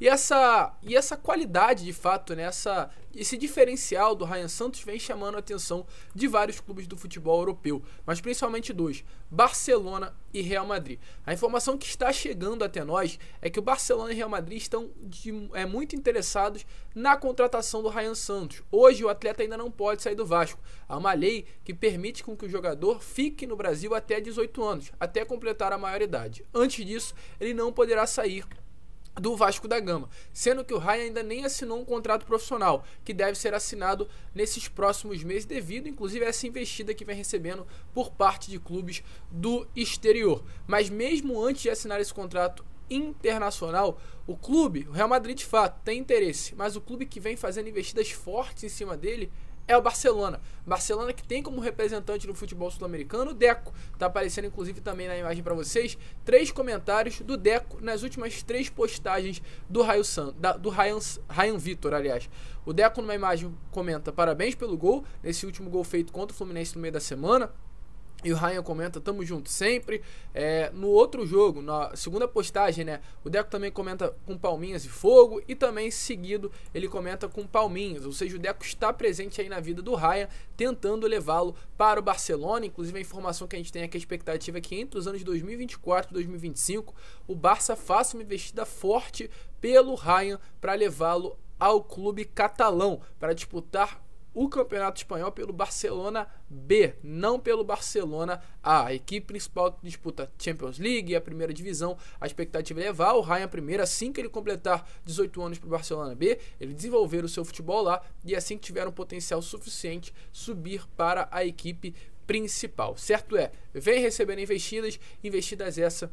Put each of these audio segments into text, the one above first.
E essa, e essa qualidade, de fato, né? Essa, esse diferencial do Ryan Santos vem chamando a atenção de vários clubes do futebol europeu, mas principalmente dois: Barcelona e Real Madrid. A informação que está chegando até nós é que o Barcelona e Real Madrid estão de, é, muito interessados na contratação do Ryan Santos. Hoje, o atleta ainda não pode sair do Vasco. Há uma lei que permite com que o jogador fique no Brasil até 18 anos, até completar a maioridade. Antes disso, ele não poderá sair do Vasco da Gama, sendo que o Raia ainda nem assinou um contrato profissional, que deve ser assinado nesses próximos meses, devido inclusive a essa investida que vem recebendo por parte de clubes do exterior. Mas mesmo antes de assinar esse contrato internacional, o clube, o Real Madrid de fato, tem interesse, mas o clube que vem fazendo investidas fortes em cima dele é o Barcelona. Barcelona que tem como representante no futebol sul-americano o Deco. Tá aparecendo inclusive também na imagem para vocês três comentários do Deco nas últimas três postagens do Raio San, da, do Ryan, Ryan Vitor, aliás. O Deco numa imagem comenta parabéns pelo gol, nesse último gol feito contra o Fluminense no meio da semana. E o Ryan comenta, tamo junto sempre. É, no outro jogo, na segunda postagem, né? O Deco também comenta com palminhas e fogo. E também, seguido, ele comenta com palminhas. Ou seja, o Deco está presente aí na vida do Ryan, tentando levá-lo para o Barcelona. Inclusive, a informação que a gente tem é que a expectativa é que entre os anos de 2024 e 2025, o Barça faça uma investida forte pelo Ryan para levá-lo ao clube catalão para disputar o Campeonato Espanhol pelo Barcelona B, não pelo Barcelona A. A equipe principal disputa Champions League e a primeira divisão. A expectativa é levar o Ryan primeiro assim que ele completar 18 anos para o Barcelona B, ele desenvolver o seu futebol lá e assim que tiver um potencial suficiente subir para a equipe principal. Certo é, vem recebendo investidas, investidas essa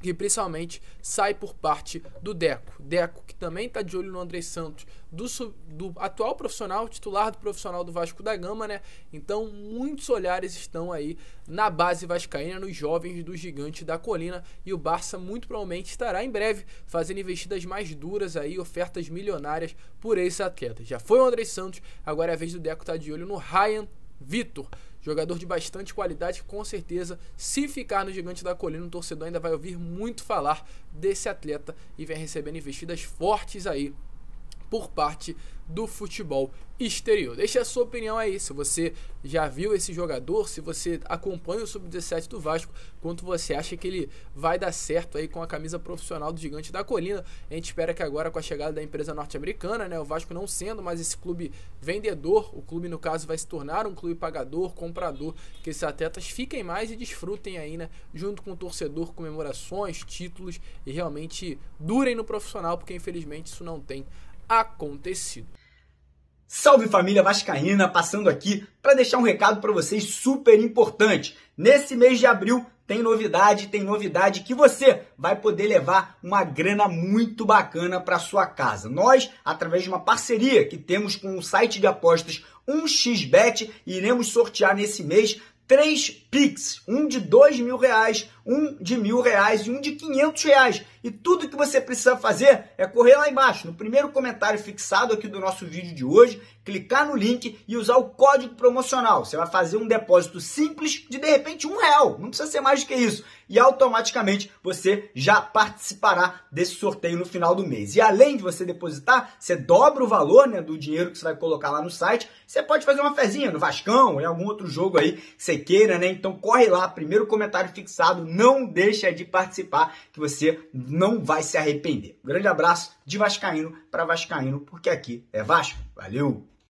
que principalmente sai por parte do Deco. Deco, que também está de olho no André Santos, do, do, atual profissional, titular do profissional do Vasco da Gama, né? Então, muitos olhares estão aí na base vascaína, nos jovens do Gigante da Colina. E o Barça, muito provavelmente, estará em breve fazendo investidas mais duras aí, ofertas milionárias por esse atleta. Já foi o André Santos, agora é a vez do Deco estar tá de olho no Ryan Vitor. Jogador de bastante qualidade, com certeza, se ficar no Gigante da Colina, o torcedor ainda vai ouvir muito falar desse atleta e vem recebendo investidas fortes aí por parte do futebol exterior. Deixe a sua opinião aí, se você já viu esse jogador, se você acompanha o sub-17 do Vasco, quanto você acha que ele vai dar certo aí com a camisa profissional do Gigante da Colina. A gente espera que agora com a chegada da empresa norte-americana, né, o Vasco não sendo mais esse clube vendedor, o clube no caso vai se tornar um clube pagador, comprador, que esses atletas fiquem mais e desfrutem aí, né, junto com o torcedor, comemorações, títulos e realmente durem no profissional, porque infelizmente isso não tem acontecido. Salve família Vascaína, passando aqui para deixar um recado para vocês super importante. Nesse mês de abril tem novidade, tem novidade que você vai poder levar uma grana muito bacana para sua casa. Nós, através de uma parceria que temos com o site de apostas 1xbet, iremos sortear nesse mês três Pix, um de dois mil reais, um de mil reais e um de quinhentos reais. E tudo que você precisa fazer é correr lá embaixo, no primeiro comentário fixado aqui do nosso vídeo de hoje, clicar no link e usar o código promocional. Você vai fazer um depósito simples de, de repente, um real. Não precisa ser mais do que isso. E automaticamente você já participará desse sorteio no final do mês. E além de você depositar, você dobra o valor né, do dinheiro que você vai colocar lá no site. Você pode fazer uma fezinha no Vascão ou em algum outro jogo aí que você queira, né? Então corre lá, primeiro comentário fixado não deixa de participar, que você não vai se arrepender. grande abraço de Vascaíno para Vascaíno, porque aqui é Vasco. Valeu!